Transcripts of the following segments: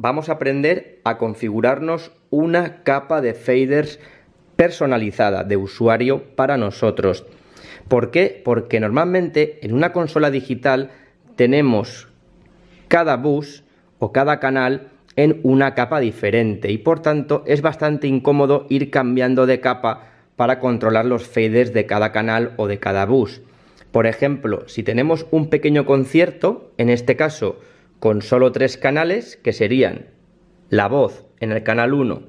vamos a aprender a configurarnos una capa de faders personalizada de usuario para nosotros. ¿Por qué? Porque normalmente en una consola digital tenemos cada bus o cada canal en una capa diferente y por tanto es bastante incómodo ir cambiando de capa para controlar los faders de cada canal o de cada bus. Por ejemplo, si tenemos un pequeño concierto, en este caso con solo tres canales que serían la voz en el canal 1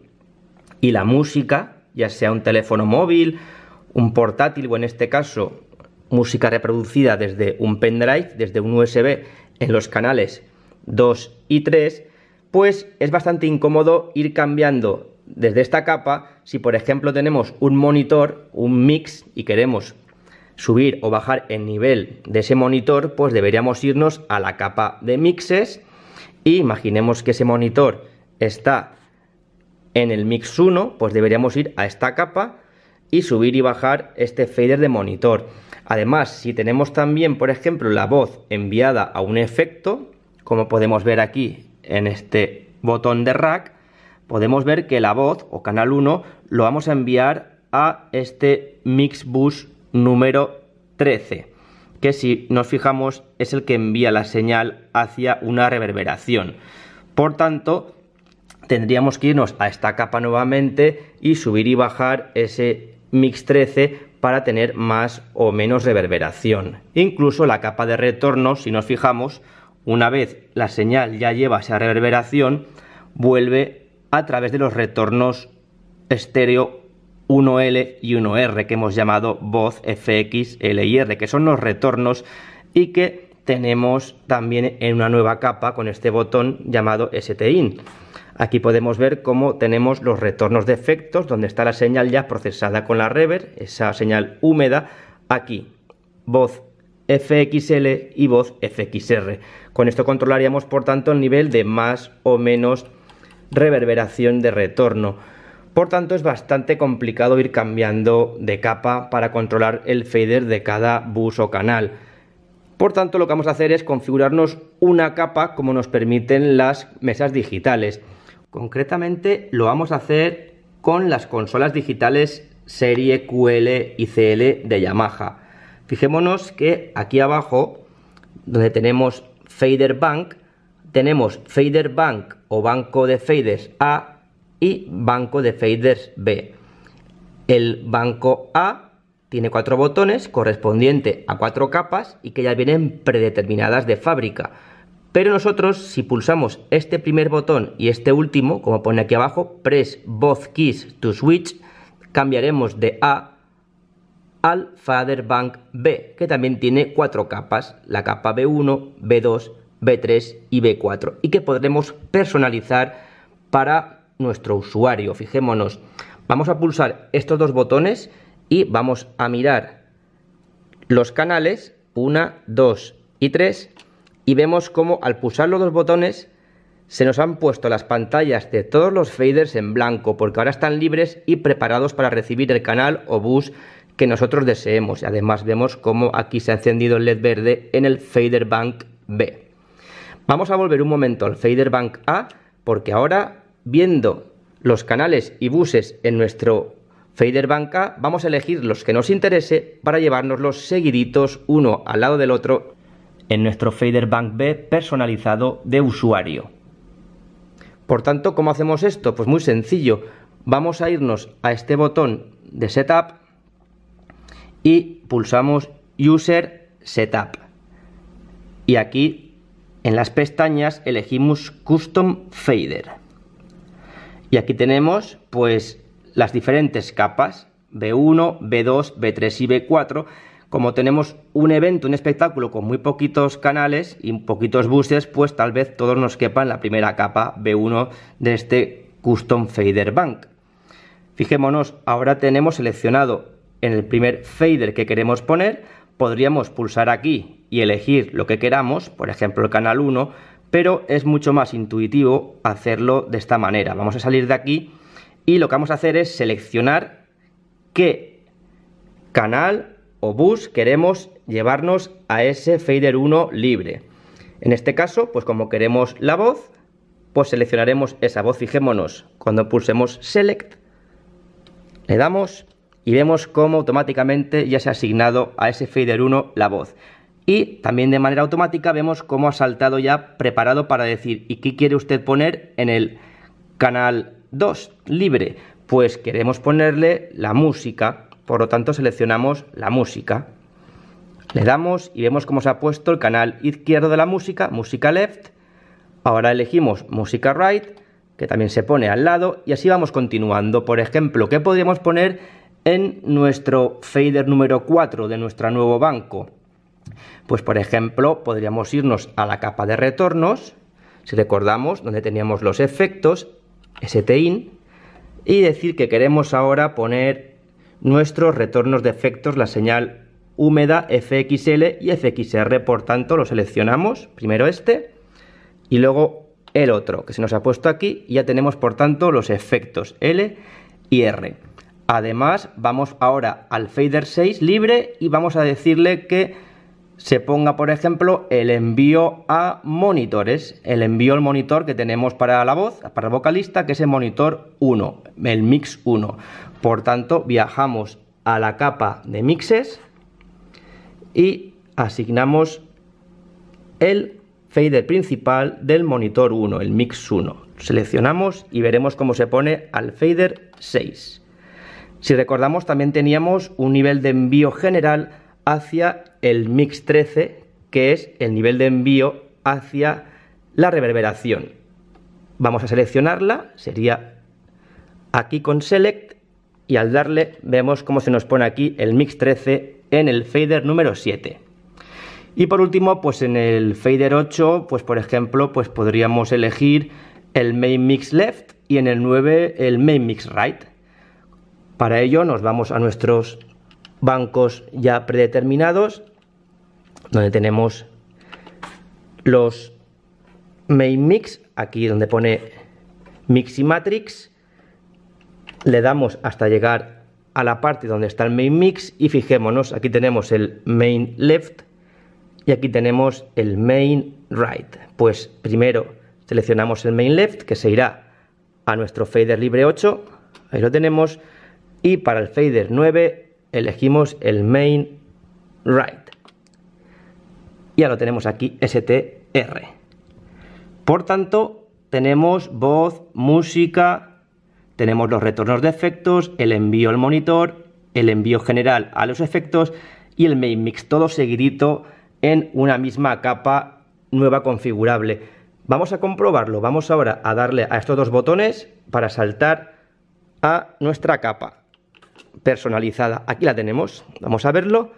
y la música, ya sea un teléfono móvil, un portátil o en este caso música reproducida desde un pendrive, desde un USB en los canales 2 y 3, pues es bastante incómodo ir cambiando desde esta capa si por ejemplo tenemos un monitor, un mix y queremos subir o bajar el nivel de ese monitor, pues deberíamos irnos a la capa de mixes. Y imaginemos que ese monitor está en el mix 1, pues deberíamos ir a esta capa y subir y bajar este fader de monitor. Además, si tenemos también, por ejemplo, la voz enviada a un efecto, como podemos ver aquí en este botón de rack, podemos ver que la voz o canal 1 lo vamos a enviar a este mix bus número 13, que si nos fijamos es el que envía la señal hacia una reverberación. Por tanto, tendríamos que irnos a esta capa nuevamente y subir y bajar ese mix 13 para tener más o menos reverberación. Incluso la capa de retorno, si nos fijamos, una vez la señal ya lleva esa reverberación, vuelve a través de los retornos estéreo 1L y 1R que hemos llamado voz FX, L y R, que son los retornos y que tenemos también en una nueva capa con este botón llamado STIN. Aquí podemos ver cómo tenemos los retornos de efectos, donde está la señal ya procesada con la reverb, esa señal húmeda, aquí, voz FXL y voz FXR. Con esto controlaríamos, por tanto, el nivel de más o menos reverberación de retorno. Por tanto, es bastante complicado ir cambiando de capa para controlar el fader de cada bus o canal. Por tanto, lo que vamos a hacer es configurarnos una capa como nos permiten las mesas digitales. Concretamente, lo vamos a hacer con las consolas digitales serie QL y CL de Yamaha. Fijémonos que aquí abajo, donde tenemos Fader Bank, tenemos Fader Bank o banco de faders A y banco de faders B. El banco A tiene cuatro botones correspondiente a cuatro capas y que ya vienen predeterminadas de fábrica. Pero nosotros, si pulsamos este primer botón y este último, como pone aquí abajo, press both keys to switch, cambiaremos de A al fader Bank B, que también tiene cuatro capas, la capa B1, B2, B3 y B4, y que podremos personalizar para nuestro usuario. Fijémonos, vamos a pulsar estos dos botones y vamos a mirar los canales 1, 2 y 3 y vemos cómo al pulsar los dos botones se nos han puesto las pantallas de todos los faders en blanco porque ahora están libres y preparados para recibir el canal o bus que nosotros deseemos. Además vemos cómo aquí se ha encendido el LED verde en el fader bank B. Vamos a volver un momento al fader bank A porque ahora viendo los canales y buses en nuestro fader banca, vamos a elegir los que nos interese para llevárnoslos seguiditos uno al lado del otro en nuestro fader bank B personalizado de usuario. Por tanto, ¿cómo hacemos esto? Pues muy sencillo. Vamos a irnos a este botón de setup y pulsamos user setup. Y aquí en las pestañas elegimos custom fader y aquí tenemos pues las diferentes capas, B1, B2, B3 y B4. Como tenemos un evento, un espectáculo con muy poquitos canales y poquitos buses, pues tal vez todos nos quepan la primera capa B1 de este Custom Fader Bank. Fijémonos, ahora tenemos seleccionado en el primer fader que queremos poner, podríamos pulsar aquí y elegir lo que queramos, por ejemplo el canal 1, pero es mucho más intuitivo hacerlo de esta manera. Vamos a salir de aquí y lo que vamos a hacer es seleccionar qué canal o bus queremos llevarnos a ese fader 1 libre. En este caso, pues como queremos la voz, pues seleccionaremos esa voz. Fijémonos, cuando pulsemos Select, le damos y vemos cómo automáticamente ya se ha asignado a ese fader 1 la voz. Y también de manera automática vemos cómo ha saltado ya preparado para decir, ¿y qué quiere usted poner en el canal 2 libre? Pues queremos ponerle la música, por lo tanto seleccionamos la música. Le damos y vemos cómo se ha puesto el canal izquierdo de la música, música left. Ahora elegimos música right, que también se pone al lado, y así vamos continuando. Por ejemplo, ¿qué podríamos poner en nuestro fader número 4 de nuestro nuevo banco? Pues por ejemplo, podríamos irnos a la capa de retornos, si recordamos, donde teníamos los efectos, STIN, y decir que queremos ahora poner nuestros retornos de efectos, la señal húmeda FXL y FXR, por tanto lo seleccionamos, primero este, y luego el otro, que se nos ha puesto aquí, y ya tenemos por tanto los efectos L y R. Además, vamos ahora al fader 6 libre y vamos a decirle que se ponga, por ejemplo, el envío a monitores, el envío al monitor que tenemos para la voz, para el vocalista, que es el monitor 1, el mix 1. Por tanto, viajamos a la capa de mixes y asignamos el fader principal del monitor 1, el mix 1. Seleccionamos y veremos cómo se pone al fader 6. Si recordamos, también teníamos un nivel de envío general hacia el mix 13, que es el nivel de envío hacia la reverberación. Vamos a seleccionarla, sería aquí con Select y al darle vemos cómo se nos pone aquí el mix 13 en el fader número 7. Y por último, pues en el fader 8, pues por ejemplo, pues podríamos elegir el main mix left y en el 9 el main mix right. Para ello nos vamos a nuestros bancos ya predeterminados, donde tenemos los main mix, aquí donde pone mix y matrix, le damos hasta llegar a la parte donde está el main mix y fijémonos, aquí tenemos el main left y aquí tenemos el main right. Pues primero seleccionamos el main left que se irá a nuestro fader libre 8, ahí lo tenemos, y para el fader 9 elegimos el main right. Ya lo tenemos aquí, str. Por tanto, tenemos voz, música, tenemos los retornos de efectos, el envío al monitor, el envío general a los efectos y el main mix, todo seguidito en una misma capa nueva configurable. Vamos a comprobarlo, vamos ahora a darle a estos dos botones para saltar a nuestra capa personalizada. Aquí la tenemos, vamos a verlo.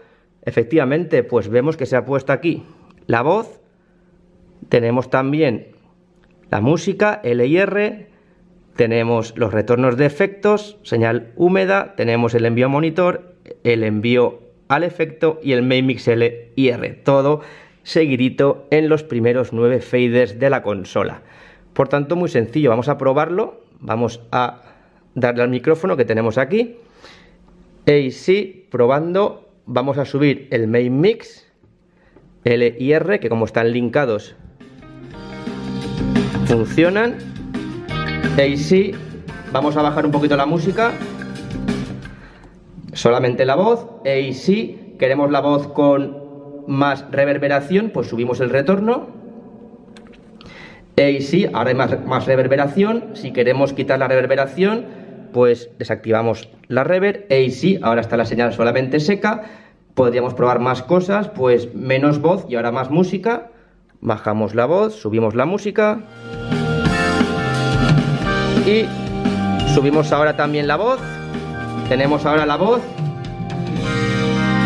Efectivamente, pues vemos que se ha puesto aquí la voz. Tenemos también la música, L y R. Tenemos los retornos de efectos, señal húmeda. Tenemos el envío monitor, el envío al efecto y el main mix L y R. Todo seguidito en los primeros nueve faders de la consola. Por tanto, muy sencillo, vamos a probarlo, vamos a darle al micrófono que tenemos aquí AC probando, vamos a subir el main mix, L y R, que como están linkados, funcionan. E si vamos a bajar un poquito la música, solamente la voz. E queremos la voz con más reverberación, pues subimos el retorno. E si ahora hay más reverberación, si queremos quitar la reverberación, pues desactivamos la reverb e si ahora está la señal solamente seca. Podríamos probar más cosas, pues menos voz y ahora más música. Bajamos la voz, subimos la música. Y subimos ahora también la voz. Tenemos ahora la voz.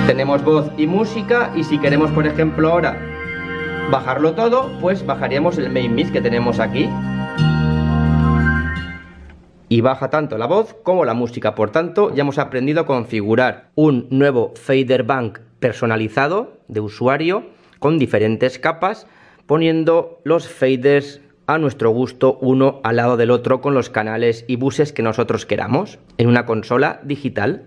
Tenemos voz y música y si queremos, por ejemplo, ahora bajarlo todo, pues bajaríamos el main mix que tenemos aquí y baja tanto la voz como la música. Por tanto, ya hemos aprendido a configurar un nuevo fader bank personalizado de usuario con diferentes capas, poniendo los faders a nuestro gusto uno al lado del otro con los canales y buses que nosotros queramos en una consola digital.